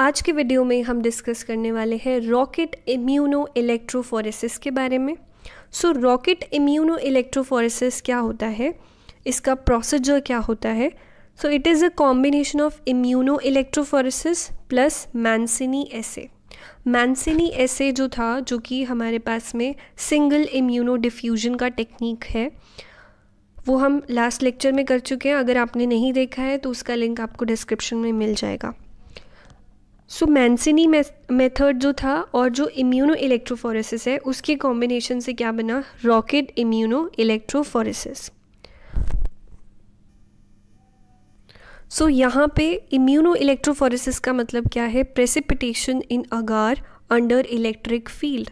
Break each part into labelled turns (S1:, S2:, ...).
S1: आज के वीडियो में हम डिस्कस करने वाले हैं रॉकेट इम्यूनो इलेक्ट्रोफोरेसिस के बारे में सो रॉकेट इम्यूनो इलेक्ट्रोफोरेसिस क्या होता है इसका प्रोसीजर क्या होता है so it is a combination of immuno electrophoresis plus Mancini assay Mancini assay जो था जो कि हमारे पास में सिंगल इम्यूनो डिफ्यूजन का टेक्निक है वो हम लास्ट लेक्चर में कर चुके हैं अगर आपने नहीं देखा है तो उसका लिंक आपको डिस्क्रिप्शन में मिल जाएगा सो मैंसिनी मेथड जो था और जो इम्यूनो इलेक्ट्रोफोरेसिस है उसके कॉम्बिनेशन से क्या बना रॉकेट इम्यूनो इलेक्ट्रोफोरेसिस सो यहाँ पे इम्यूनो इलेक्ट्रोफोरेसिस का मतलब क्या है precipitation in agar under electric field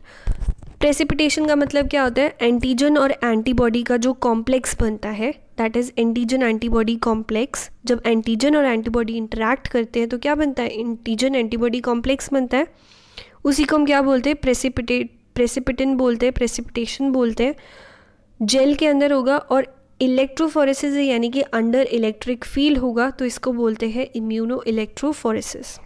S1: precipitation का मतलब क्या होता है एंटीजन और एंटीबॉडी का जो कॉम्प्लेक्स बनता है that is antigen antibody complex जब एंटीजन और एंटीबॉडी इंटरैक्ट करते हैं तो क्या बनता है एंटीजन एंटीबॉडी कॉम्प्लेक्स बनता है उसी को हम क्या बोलते हैं प्रेसिपिटेट प्रेसिपिटिन बोलते हैं प्रेसिपिटेशन बोलते हैं जेल के अंदर होगा और इलेक्ट्रोफोरेसिस यानी कि अंडर इलेक्ट्रिक फील होगा तो इसको बोलते हैं इम्यूनो इलेक्ट्रोफोरेसिस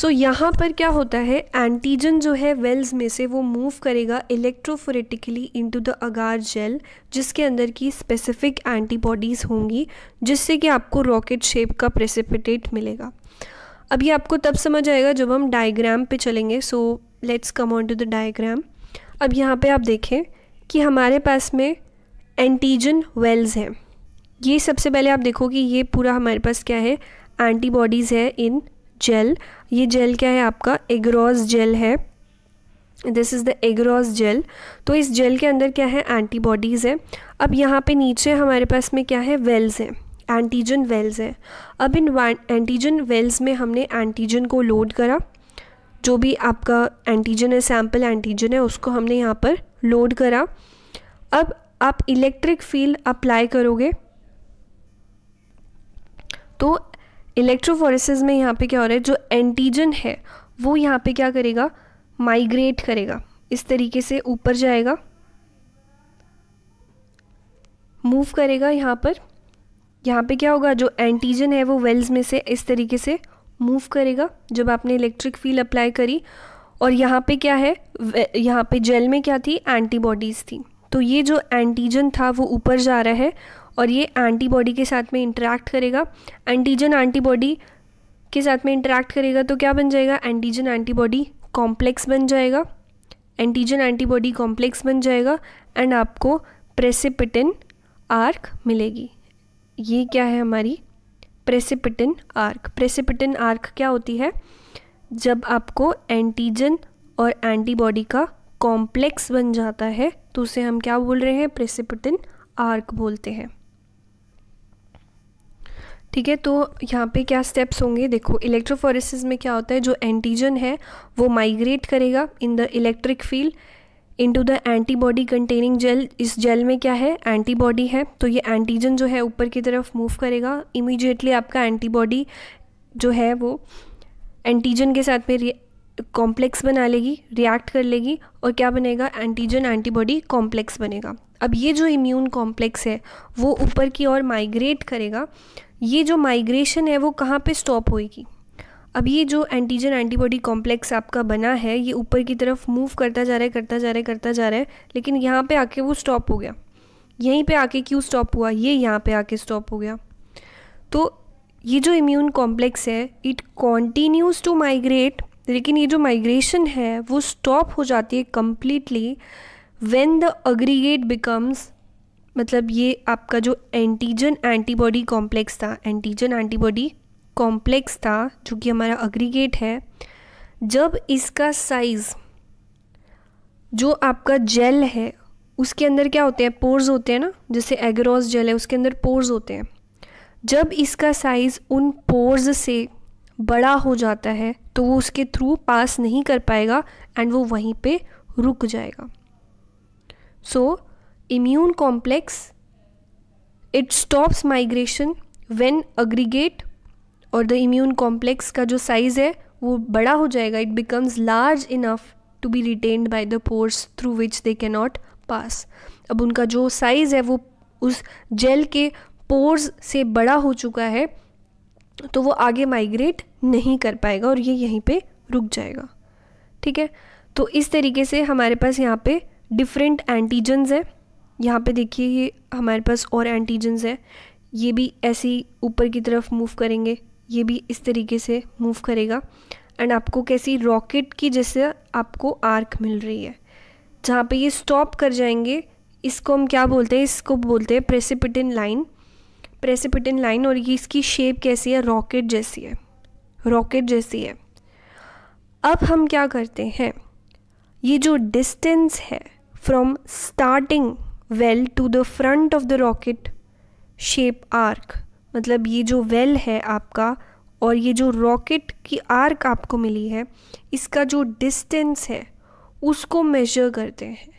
S1: सो so, यहाँ पर क्या होता है एंटीजन जो है वेल्स में से वो मूव करेगा electrophoretically into the agar gel जिसके अंदर की स्पेसिफिक एंटीबॉडीज़ होंगी जिससे कि आपको रॉकेट शेप का प्रेसिपिटेट मिलेगा अभी आपको तब समझ आएगा जब हम डायग्राम पे चलेंगे so let's come on to the diagram अब यहाँ पे आप देखें कि हमारे पास में एंटीजन वेल्स हैं ये सबसे पहले आप देखो कि ये पूरा हमारे पास क्या है एंटीबॉडीज़ है इन जेल ये जेल क्या है आपका एगरॉज जेल है this is the agarose gel तो इस जेल के अंदर क्या है एंटीबॉडीज़ है अब यहाँ पे नीचे हमारे पास में क्या है वेल्स हैं एंटीजन वेल्स हैं अब इन एंटीजन वेल्स में हमने एंटीजन को लोड करा जो भी आपका एंटीजन है सैम्पल एंटीजन है उसको हमने यहाँ पर लोड करा अब आप इलेक्ट्रिक फील्ड अप्लाई करोगे इलेक्ट्रोफोरेसिस में यहाँ पे क्या हो रहा है जो एंटीजन है वो यहाँ पे क्या करेगा माइग्रेट करेगा इस तरीके से ऊपर जाएगा मूव करेगा यहाँ पर यहाँ पे क्या होगा जो एंटीजन है वो वेल्स में से इस तरीके से मूव करेगा जब आपने इलेक्ट्रिक फील अप्लाई करी और यहाँ पे क्या है यहाँ पे जेल में क्या थी एंटीबॉडीज़ थी तो ये जो एंटीजन था वो ऊपर जा रहा है और ये एंटीबॉडी के साथ में इंटरेक्ट करेगा एंटीजन एंटीबॉडी के साथ में इंटरेक्ट करेगा तो क्या बन जाएगा एंटीजन एंटीबॉडी कॉम्प्लेक्स बन जाएगा एंटीजन एंटीबॉडी कॉम्प्लेक्स बन जाएगा एंड आपको प्रेसिपिटिन आर्क मिलेगी ये क्या है हमारी प्रेसिपिटिन आर्क प्रेसिपिटिन आर्क क्या होती है जब आपको एंटीजन और एंटीबॉडी का कॉम्प्लेक्स बन जाता है तो उसे हम क्या बोल रहे हैं प्रेसिपिटिन आर्क बोलते हैं ठीक है तो यहाँ पे क्या स्टेप्स होंगे देखो इलेक्ट्रोफोरेसिस में क्या होता है जो एंटीजन है वो माइग्रेट करेगा in the electric field into the antibody containing gel इस जेल में क्या है एंटीबॉडी है तो ये एंटीजन जो है ऊपर की तरफ मूव करेगा इमीजिएटली आपका एंटीबॉडी जो है वो एंटीजन के साथ में कॉम्प्लेक्स बना लेगी रिएक्ट कर लेगी और क्या बनेगा एंटीजन एंटीबॉडी कॉम्प्लेक्स बनेगा अब ये जो इम्यून कॉम्प्लेक्स है वो ऊपर की ओर माइग्रेट करेगा ये जो माइग्रेशन है वो कहाँ पे स्टॉप होएगी अब ये जो एंटीजन एंटीबॉडी कॉम्प्लेक्स आपका बना है ये ऊपर की तरफ मूव करता जा रहा है करता जा रहा है करता जा रहा है लेकिन यहाँ पे आके वो स्टॉप हो गया यहीं पे आके क्यों स्टॉप हुआ ये यहाँ पे आके स्टॉप हो गया तो ये जो इम्यून कॉम्प्लेक्स है इट कॉन्टीन्यूज़ टू माइग्रेट लेकिन ये जो माइग्रेशन है वो स्टॉप हो जाती है completely when the aggregate becomes मतलब ये आपका जो एंटीजन एंटीबॉडी कॉम्प्लेक्स था एंटीजन एंटीबॉडी कॉम्प्लेक्स था जो कि हमारा अग्रीगेट है जब इसका साइज़ जो आपका जेल है उसके अंदर क्या होते हैं पोर्स होते हैं ना जैसे एग्रोस जेल है उसके अंदर पोर्स होते हैं जब इसका साइज़ उन पोर्स से बड़ा हो जाता है तो वो उसके थ्रू पास नहीं कर पाएगा एंड वो वहीं पे रुक जाएगा so immune complex it stops migration when aggregate और द इम्यून कॉम्प्लेक्स का जो साइज़ है वो बड़ा हो जाएगा it becomes large enough to be retained by the pores through which they can not पास अब उनका जो साइज़ है वो उस जेल के पोर्स से बड़ा हो चुका है तो वो आगे माइग्रेट नहीं कर पाएगा और ये यहीं पे रुक जाएगा ठीक है तो इस तरीके से हमारे पास यहाँ पे डिफरेंट एंटीजन्स है यहाँ पे देखिए ये हमारे पास और एंटीजन्स है ये भी ऐसे ही ऊपर की तरफ मूव करेंगे ये भी इस तरीके से मूव करेगा एंड आपको कैसी रॉकेट की जैसे आपको आर्क मिल रही है जहाँ पे ये स्टॉप कर जाएंगे इसको हम क्या बोलते हैं इसको बोलते हैं प्रेसिपिटिन लाइन प्रेसिपिटिन लाइन और ये इसकी शेप कैसी है रॉकेट जैसी है रॉकेट जैसी है अब हम क्या करते हैं ये जो डिस्टेंस है from starting well to the front of the rocket shape arc मतलब ये जो वेल well है आपका और ये जो रॉकेट की आर्क आपको मिली है इसका जो डिस्टेंस है उसको मेजर करते हैं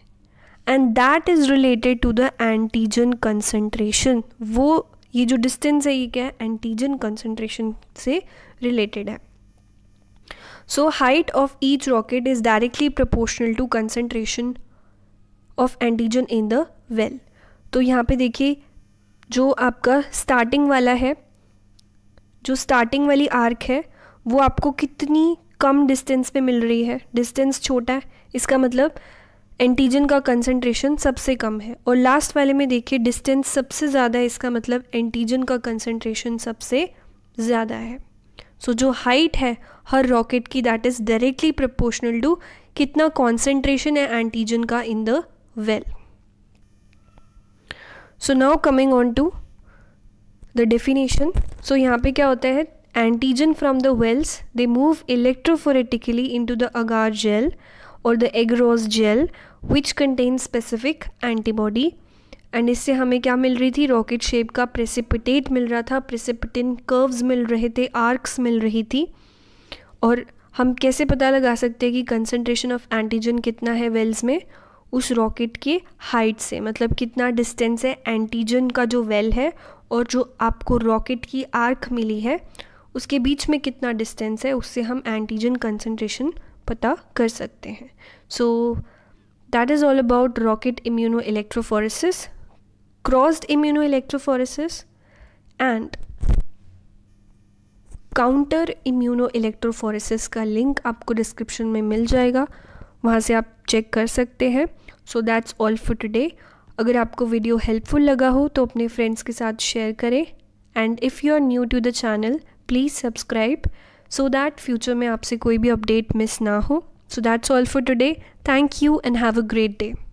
S1: and that is related to the antigen concentration वो ये जो डिस्टेंस है ये क्या है एंटीजन कंसनट्रेशन से रिलेटेड है so height of each rocket is directly proportional to concentration of antigen in the well तो यहाँ पे देखिए जो आपका स्टार्टिंग वाला है जो स्टार्टिंग वाली आर्क है वो आपको कितनी कम डिस्टेंस पे मिल रही है डिस्टेंस छोटा है इसका मतलब एंटीजन का कंसंट्रेशन सबसे कम है और लास्ट वाले में देखिए डिस्टेंस सबसे ज़्यादा है इसका मतलब एंटीजन का कंसंट्रेशन सबसे ज़्यादा है सो so, जो हाइट है हर रॉकेट की that is directly proportional to कितना कॉन्सेंट्रेशन है एंटीजन का in the well. So now coming on to the definition so यहाँ पे क्या होता है antigen from the wells they move electrophoretically into the agar gel और the agarose gel which contain specific antibody and इससे हमें क्या मिल रही थी रॉकेट शेप का प्रेसिपिटेट मिल रहा था प्रेसिपिटिन कर्व्स मिल रहे थे आर्क्स मिल रही थी और हम कैसे पता लगा सकते हैं कि कंसनट्रेशन ऑफ एंटीजन कितना है वेल्स में उस रॉकेट के हाइट से मतलब कितना डिस्टेंस है एंटीजन का जो वेल है और जो आपको रॉकेट की आर्क मिली है उसके बीच में कितना डिस्टेंस है उससे हम एंटीजन कंसनट्रेशन पता कर सकते हैं so that is all about rocket immuno electrophoresis crossed immuno electrophoresis and counter immuno electrophoresis का लिंक आपको डिस्क्रिप्शन में मिल जाएगा वहाँ से आप चेक कर सकते हैं so that's all for today अगर आपको वीडियो हेल्पफुल लगा हो तो अपने फ्रेंड्स के साथ शेयर करें and if you are new to the channel please subscribe so that future में आपसे कोई भी अपडेट मिस ना हो so that's all for today thank you and have a great day